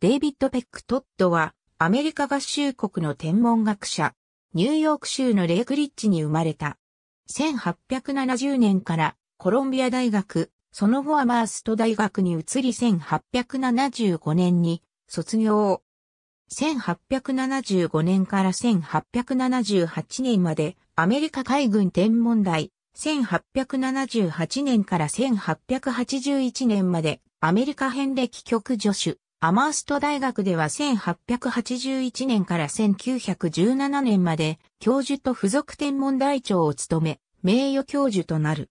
デイビッド・ペック・トッドは、アメリカ合衆国の天文学者、ニューヨーク州のレイクリッチに生まれた。1870年からコロンビア大学、その後はマースト大学に移り1875年に卒業。1875年から1878年までアメリカ海軍天文台、1878年から1881年までアメリカ編歴局助手、アマースト大学では1881年から1917年まで教授と付属天文台長を務め、名誉教授となる。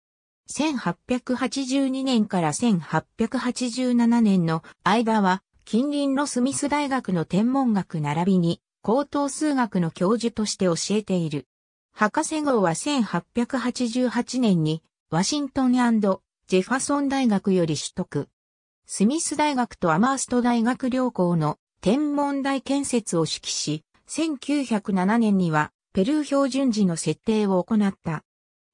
1882年から1887年の間は近隣のスミス大学の天文学並びに高等数学の教授として教えている。博士号は1888年にワシントンジェファソン大学より取得。スミス大学とアマースト大学両校の天文台建設を指揮し、1907年にはペルー標準時の設定を行った。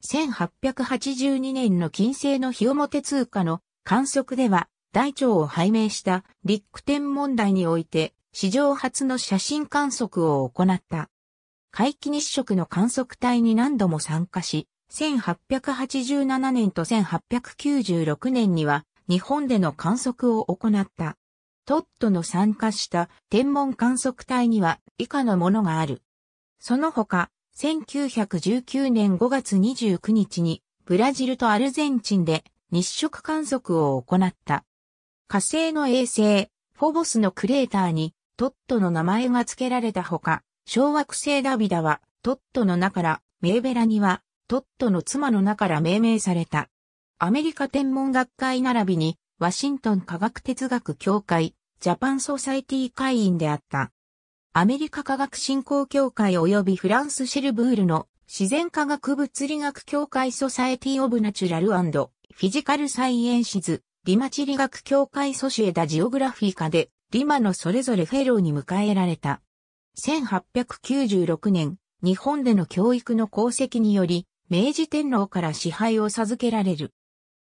1882年の金星の日表通過の観測では、大腸を拝命したック天文台において、史上初の写真観測を行った。回帰日食の観測隊に何度も参加し、1887年と1896年には日本での観測を行った。トットの参加した天文観測隊には以下のものがある。その他、1919年5月29日にブラジルとアルゼンチンで日食観測を行った。火星の衛星、フォボスのクレーターにトットの名前が付けられたほか、小惑星ダビダはトットの名からメーベラにはトットの妻の名から命名された。アメリカ天文学会並びに、ワシントン科学哲学協会、ジャパンソサイティ会員であった。アメリカ科学振興協会及びフランスシェルブールの自然科学物理学協会ソサエティオブナチュラルフィジカルサイエンシズ、リマ地理学協会ソシエダジオグラフィカで、リマのそれぞれフェローに迎えられた。1896年、日本での教育の功績により、明治天皇から支配を授けられる。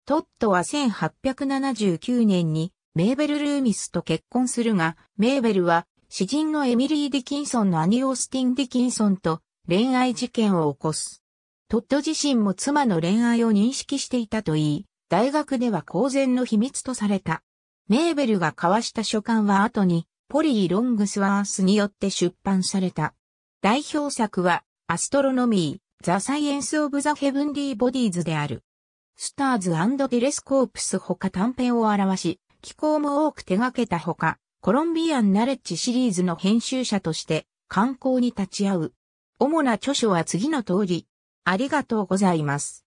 トットは1879年にメーベル・ルーミスと結婚するが、メーベルは詩人のエミリー・ディキンソンの兄オースティン・ディキンソンと恋愛事件を起こす。トット自身も妻の恋愛を認識していたといい、大学では公然の秘密とされた。メーベルが交わした書簡は後に、ポリー・ロングスワースによって出版された。代表作は、アストロノミー、ザ・サイエンス・オブ・ザ・ヘブンリー・ボディーズである。スターズテレスコープスほか短編を表し、機構も多く手掛けたほか、コロンビアンナレッジシリーズの編集者として、観光に立ち会う。主な著書は次の通り。ありがとうございます。